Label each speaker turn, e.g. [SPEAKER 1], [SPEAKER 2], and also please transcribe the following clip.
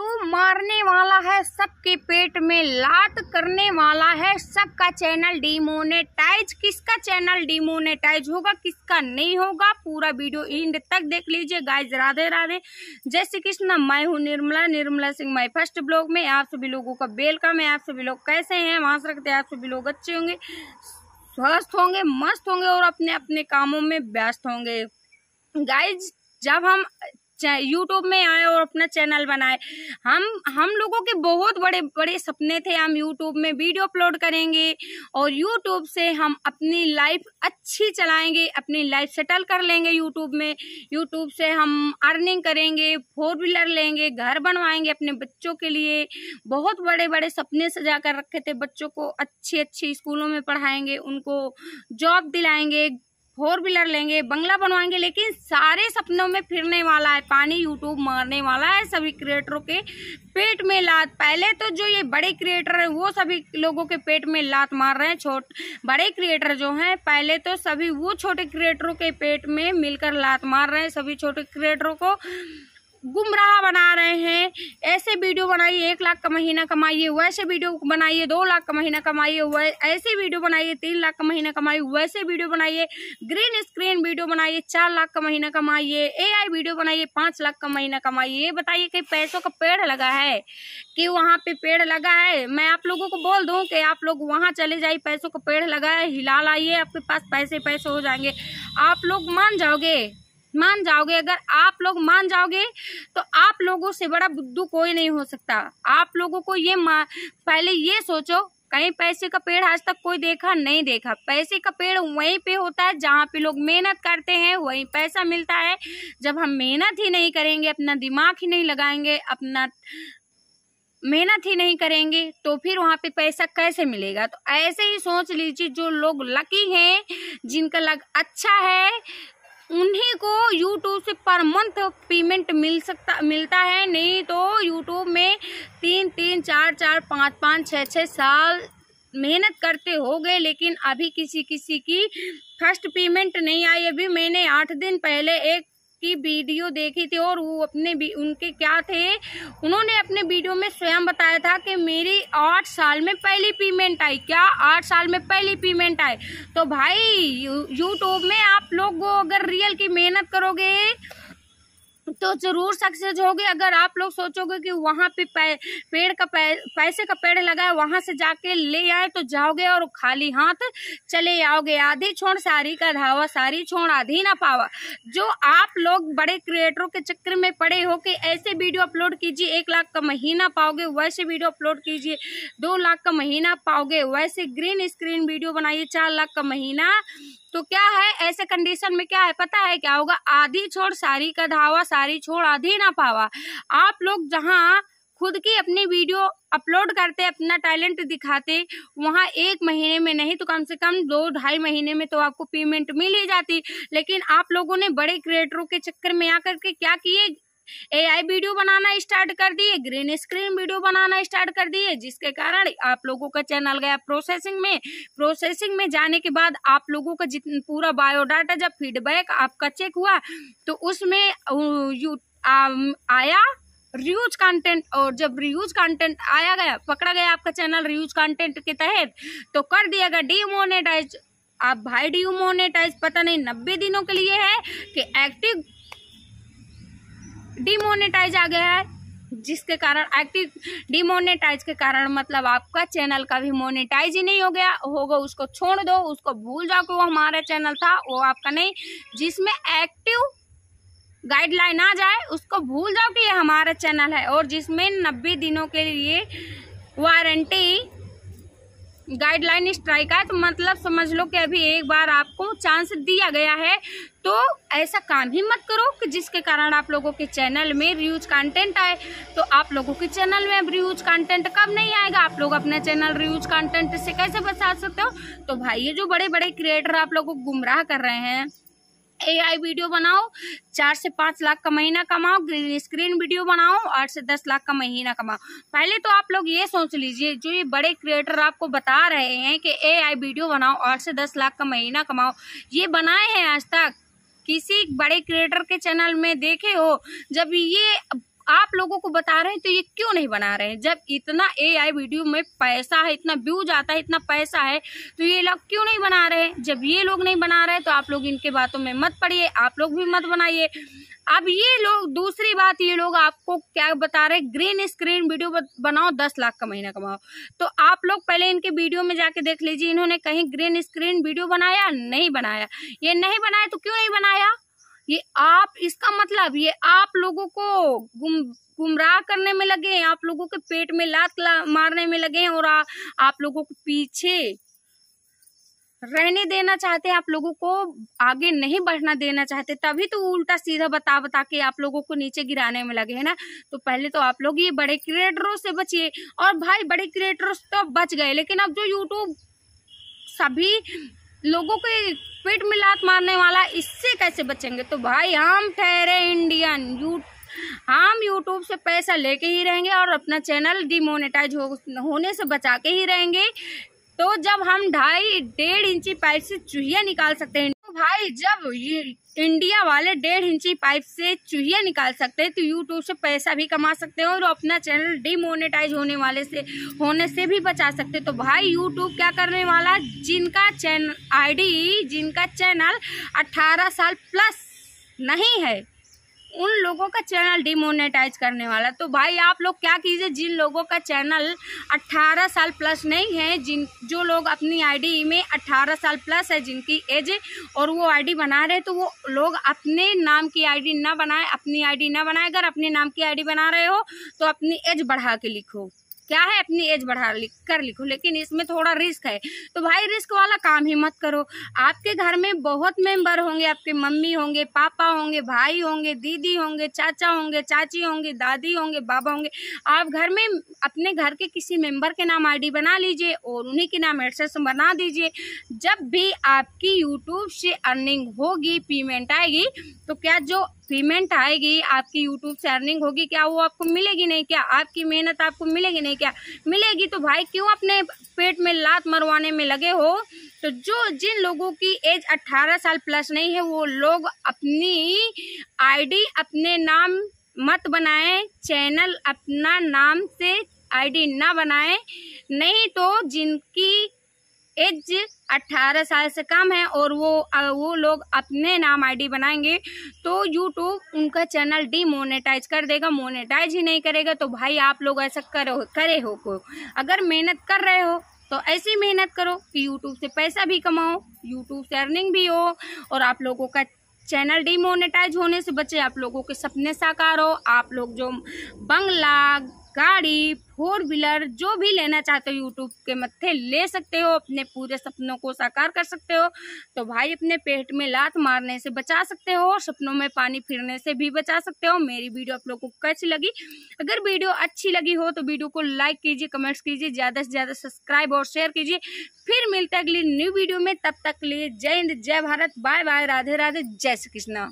[SPEAKER 1] तू मारने वाला है सबके पेट में लात करने वाला है सबका चैनल डीमोनेटाइज किसका चैनल डीमोनेटाइज होगा किसका नहीं होगा पूरा वीडियो एंड तक देख लीजिए गाइस राधे राधे जय श्री कृष्ण मैं हूँ निर्मला निर्मला सिंह मैं फर्स्ट ब्लॉग में आप सभी लोगों का वेलकम है आप सभी लोग कैसे हैं वहाँ से रखते हैं आप सभी लोग अच्छे होंगे स्वस्थ होंगे मस्त होंगे और अपने अपने कामों में व्यस्त होंगे गाइज जब हम यूट्यूब में आए और अपना चैनल बनाए हम हम लोगों के बहुत बड़े बड़े सपने थे हम यूट्यूब में वीडियो अपलोड करेंगे और यूट्यूब से हम अपनी लाइफ अच्छी चलाएंगे अपनी लाइफ सेटल कर लेंगे यूट्यूब में यूट्यूब से हम अर्निंग करेंगे फोर व्हीलर लेंगे घर बनवाएंगे अपने बच्चों के लिए बहुत बड़े बड़े सपने सजा कर रखे थे बच्चों को अच्छे अच्छे स्कूलों में पढ़ाएंगे उनको जॉब दिलाएंगे फोर व्हीलर लेंगे बंगला बनवाएंगे लेकिन सारे सपनों में फिरने वाला है पानी यूट्यूब मारने वाला है सभी क्रिएटरों के पेट में लात पहले तो जो ये बड़े क्रिएटर हैं वो सभी लोगों के पेट में लात मार रहे हैं छोट बड़े क्रिएटर जो हैं पहले तो सभी वो छोटे क्रिएटरों के पेट में मिलकर लात मार रहे हैं सभी छोटे क्रिएटरों को गुमराह बना रहे हैं ऐसे वीडियो बनाइए एक लाख का महीना कमाइए वैसे वीडियो बनाइए दो लाख का महीना कमाइए ऐसे वीडियो बनाइए तीन लाख का महीना कमाइए वैसे वीडियो बनाइए ग्रीन स्क्रीन वीडियो बनाइए चार लाख का महीना कमाइए एआई वीडियो बनाइए पाँच लाख का महीना कमाइए ये बताइए कि पैसों का पेड़ लगा है कि वहाँ पे पेड़ लगा है मैं आप लोगों को बोल दूँ कि आप लोग वहाँ चले जाइए पैसों का पेड़ लगा है हिला लाइए आपके पास पैसे पैसे हो जाएंगे आप लोग मान जाओगे मान जाओगे अगर आप लोग मान जाओगे तो आप लोगों से बड़ा बुद्धू कोई नहीं हो सकता आप लोगों को ये पहले ये सोचो कहीं पैसे का पेड़ आज तक कोई देखा नहीं देखा पैसे का पेड़ वहीं पे होता है जहाँ पे लोग मेहनत करते हैं वहीं पैसा मिलता है जब हम मेहनत ही नहीं करेंगे अपना दिमाग ही नहीं लगाएंगे अपना मेहनत ही नहीं करेंगे तो फिर वहाँ पे पैसा कैसे मिलेगा तो ऐसे ही सोच लीजिए जो लोग लकी हैं जिनका लग अच्छा है उन्हीं को यूट्यूब से पर मंथ पेमेंट मिल सकता मिलता है नहीं तो यूट्यूब में तीन तीन चार चार पाँच पाँच छः छः साल मेहनत करते हो गए लेकिन अभी किसी किसी की फर्स्ट पेमेंट नहीं आई अभी मैंने आठ दिन पहले एक की वीडियो देखी थी और वो अपने उनके क्या थे उन्होंने अपने वीडियो में स्वयं बताया था कि मेरी आठ साल में पहली पेमेंट आई क्या आठ साल में पहली पेमेंट आई तो भाई यूट्यूब में लोग अगर रियल की मेहनत करोगे तो जरूर सक्सेस होगी अगर आप लोग सोचोगे कि वहाँ पे पेड़ का पै, पैसे का पेड़ लगा है वहाँ से जाके ले आए तो जाओगे और खाली हाथ चले आओगे आधी छोड़ सारी का धावा सारी छोड़ आधी ना पावा जो आप लोग बड़े क्रिएटरों के चक्कर में पड़े हो कि ऐसे वीडियो अपलोड कीजिए एक लाख का महीना पाओगे वैसे वीडियो अपलोड कीजिए दो लाख का महीना पाओगे वैसे ग्रीन स्क्रीन वीडियो बनाइए चार लाख का महीना तो क्या है ऐसे कंडीशन में क्या है पता है क्या होगा आधी छोड़ सारी का धावा सारी छोड़ आधी ना पावा आप लोग जहाँ खुद की अपनी वीडियो अपलोड करते अपना टैलेंट दिखाते वहाँ एक महीने में नहीं तो कम से कम दो ढाई महीने में तो आपको पेमेंट मिल ही जाती लेकिन आप लोगों ने बड़े क्रिएटरों के चक्कर में आकर के क्या किए एआई वीडियो बनाना स्टार्ट कर दिए ग्रीन स्क्रीन वीडियो बनाना स्टार्ट कर दिए जिसके कारण आप लोगों का चैनल गया प्रोसेसिंग में प्रोसेसिंग में जाने के बाद आप लोगों का जितना पूरा बायोडाटा जब फीडबैक आपका चेक हुआ तो उसमें आया रियूज कंटेंट और जब रियूज कंटेंट आया गया पकड़ा गया आपका चैनल रियूज कंटेंट के तहत तो कर दिया गया डीमोनेटाइज आप भाई डीमोनेटाइज पता नहीं नब्बे दिनों के लिए है कि एक्टिव डिमोनेटाइज आ गया है जिसके कारण एक्टिव डिमोनेटाइज के कारण मतलब आपका चैनल का भी मोनेटाइज ही नहीं हो गया होगा उसको छोड़ दो उसको भूल जाओ कि वो हमारा चैनल था वो आपका नहीं जिसमें एक्टिव गाइडलाइन आ जाए उसको भूल जाओ कि ये हमारा चैनल है और जिसमें नब्बे दिनों के लिए वारंटी गाइडलाइन स्ट्राइक आए तो मतलब समझ लो कि अभी एक बार आपको चांस दिया गया है तो ऐसा काम ही मत करो कि जिसके कारण आप लोगों के चैनल में रिव्यूज कंटेंट आए तो आप लोगों के चैनल में अब रिव्यूज कंटेंट कब नहीं आएगा आप लोग अपना चैनल रिव्यूज कंटेंट से कैसे बचा सकते हो तो भाई ये जो बड़े बड़े क्रिएटर आप लोगों को गुमराह कर रहे हैं एआई वीडियो बनाओ चार से पाँच लाख का महीना कमाओ ग्रीन स्क्रीन वीडियो बनाओ आठ से दस लाख का महीना कमाओ पहले तो आप लोग ये सोच लीजिए जो ये बड़े क्रिएटर आपको बता रहे हैं कि एआई वीडियो बनाओ आठ से दस लाख का महीना कमाओ ये बनाए हैं आज तक किसी बड़े क्रिएटर के चैनल में देखे हो जब ये आप लोगों को बता रहे हैं तो ये क्यों नहीं बना रहे हैं जब इतना एआई वीडियो में पैसा है इतना व्यूज आता है इतना पैसा है तो ये लोग क्यों नहीं बना रहे हैं जब ये लोग नहीं बना रहे तो आप लोग इनके बातों में मत पड़िए आप लोग भी मत बनाइए अब ये लोग दूसरी बात ये लोग आपको क्या बता रहे ग्रीन स्क्रीन वीडियो बनाओ दस लाख का महीना कमाओ तो आप लोग पहले इनके वीडियो में जाके देख लीजिए इन्होंने कहीं ग्रीन स्क्रीन वीडियो बनाया नहीं बनाया ये नहीं बनाया तो क्यों नहीं बनाया ये आप इसका मतलब ये आप लोगों को गुम गुमराह करने में लगे हैं आप लोगों के पेट में लात ला, मारने में लगे हैं और आ, आप लोगों को पीछे रहने देना चाहते हैं आप लोगों को आगे नहीं बढ़ना देना चाहते तभी तो उल्टा सीधा बता बता के आप लोगों को नीचे गिराने में लगे है ना तो पहले तो आप लोग ये बड़े क्रिएटरों से बचिए और भाई बड़े क्रिएटरों से तो बच गए लेकिन अब जो यूट्यूब सभी लोगों के पेट में लात मारने वाला इससे कैसे बचेंगे तो भाई हम ठहरे इंडियन यू हम यूट्यूब से पैसा लेके ही रहेंगे और अपना चैनल डिमोनेटाइज हो, होने से बचा के ही रहेंगे तो जब हम ढाई डेढ़ इंची पाइप से चूहिया निकाल सकते हैं भाई जब इंडिया वाले डेढ़ इंची पाइप से चूहिया निकाल सकते हैं तो यूट्यूब से पैसा भी कमा सकते हैं और अपना चैनल डिमोनेटाइज होने वाले से होने से भी बचा सकते तो भाई यूट्यूब क्या करने वाला जिनका चैनल आईडी जिनका चैनल 18 साल प्लस नहीं है उन लोगों का चैनल डिमोनेटाइज करने वाला तो भाई आप लोग क्या कीजिए जिन लोगों का चैनल 18 साल प्लस नहीं है जिन जो लोग अपनी आईडी में 18 साल प्लस है जिनकी एज और वो आईडी बना रहे तो वो लोग अपने नाम की आईडी ना बनाए अपनी आईडी ना बनाए अगर अपने नाम की आईडी बना रहे हो तो अपनी एज बढ़ा के लिखो क्या है अपनी एज बढ़ा लिख कर लिखो लेकिन इसमें थोड़ा रिस्क है तो भाई रिस्क वाला काम ही मत करो आपके घर में बहुत मेंबर होंगे आपके मम्मी होंगे पापा होंगे भाई होंगे दीदी होंगे चाचा होंगे चाची होंगे दादी होंगे बाबा होंगे आप घर में अपने घर के किसी मेंबर के नाम आई बना लीजिए और उन्हीं के नाम एडसेस बना दीजिए जब भी आपकी यूट्यूब से अर्निंग होगी पेमेंट आएगी तो क्या जो पेमेंट आएगी आपकी यूट्यूब से अर्निंग होगी क्या वो आपको मिलेगी नहीं क्या आपकी मेहनत आपको मिलेगी नहीं क्या मिलेगी तो भाई क्यों अपने पेट में लात मरवाने में लगे हो तो जो जिन लोगों की एज 18 साल प्लस नहीं है वो लोग अपनी आईडी अपने नाम मत बनाएं चैनल अपना नाम से आईडी ना बनाएं नहीं तो जिनकी एज 18 साल से कम है और वो वो लोग अपने नाम आईडी बनाएंगे तो यूट्यूब उनका चैनल डीमोनेटाइज कर देगा मोनेटाइज ही नहीं करेगा तो भाई आप लोग ऐसा करो करे हो को अगर मेहनत कर रहे हो तो ऐसी मेहनत करो कि यूट्यूब से पैसा भी कमाओ यूट्यूब से अर्निंग भी हो और आप लोगों का चैनल डीमोनेटाइज होने से बचे आप लोगों के सपने साकार हो आप लोग जो बंगला गाड़ी फोर व्हीलर जो भी लेना चाहते हो यूट्यूब के मत्थे ले सकते हो अपने पूरे सपनों को साकार कर सकते हो तो भाई अपने पेट में लात मारने से बचा सकते हो सपनों में पानी फिरने से भी बचा सकते हो मेरी वीडियो आप लोगों को कैसी लगी अगर वीडियो अच्छी लगी हो तो वीडियो को लाइक कीजिए कमेंट्स कीजिए ज़्यादा से ज़्यादा सब्सक्राइब और शेयर कीजिए फिर मिलते अगली न्यू वीडियो में तब तक लिए जय हिंद जय भारत बाय बाय राधे राधे जय श्री कृष्णा